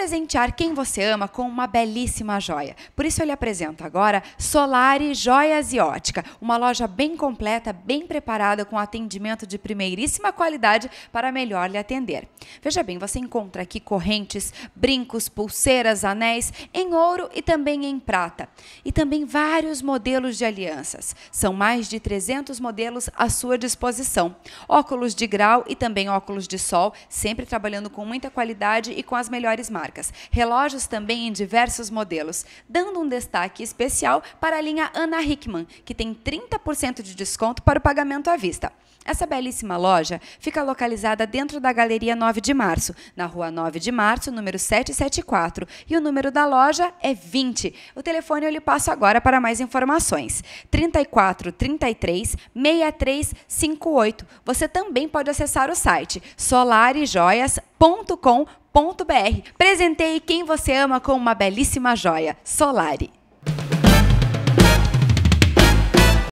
presentear quem você ama com uma belíssima joia. Por isso eu lhe apresento agora Solari Joias e Ótica, uma loja bem completa, bem preparada, com atendimento de primeiríssima qualidade para melhor lhe atender. Veja bem, você encontra aqui correntes, brincos, pulseiras, anéis, em ouro e também em prata. E também vários modelos de alianças. São mais de 300 modelos à sua disposição. Óculos de grau e também óculos de sol, sempre trabalhando com muita qualidade e com as melhores marcas marcas, relógios também em diversos modelos, dando um destaque especial para a linha Ana Hickman, que tem 30% de desconto para o pagamento à vista. Essa belíssima loja fica localizada dentro da Galeria 9 de Março, na Rua 9 de Março, número 774, e o número da loja é 20. O telefone eu lhe passo agora para mais informações: 34 33 63 58. Você também pode acessar o site solarejoias.com.br Presentei quem você ama com uma belíssima joia, Solari.